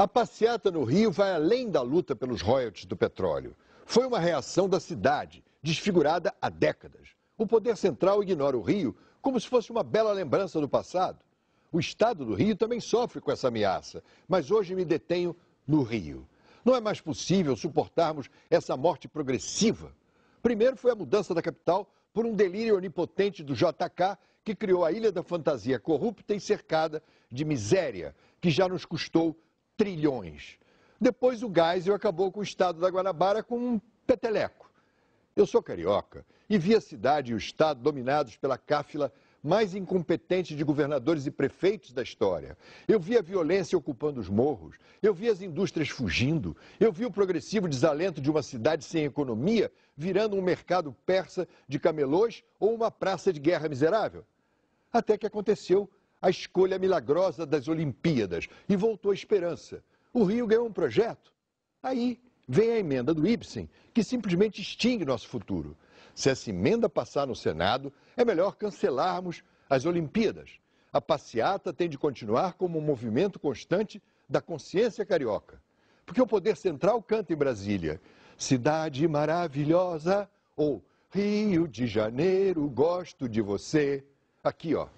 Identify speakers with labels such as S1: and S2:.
S1: A passeata no Rio vai além da luta pelos royalties do petróleo. Foi uma reação da cidade, desfigurada há décadas. O poder central ignora o Rio como se fosse uma bela lembrança do passado. O estado do Rio também sofre com essa ameaça, mas hoje me detenho no Rio. Não é mais possível suportarmos essa morte progressiva. Primeiro foi a mudança da capital por um delírio onipotente do JK, que criou a Ilha da Fantasia corrupta e cercada de miséria, que já nos custou trilhões. Depois o Geisel acabou com o estado da Guanabara com um peteleco. Eu sou carioca e vi a cidade e o estado dominados pela cáfila mais incompetente de governadores e prefeitos da história. Eu vi a violência ocupando os morros, eu vi as indústrias fugindo, eu vi o progressivo desalento de uma cidade sem economia virando um mercado persa de camelôs ou uma praça de guerra miserável. Até que aconteceu a escolha milagrosa das Olimpíadas e voltou a esperança. O Rio ganhou um projeto. Aí vem a emenda do Ibsen, que simplesmente extingue nosso futuro. Se essa emenda passar no Senado, é melhor cancelarmos as Olimpíadas. A passeata tem de continuar como um movimento constante da consciência carioca. Porque o poder central canta em Brasília: Cidade maravilhosa ou Rio de Janeiro, gosto de você. Aqui, ó.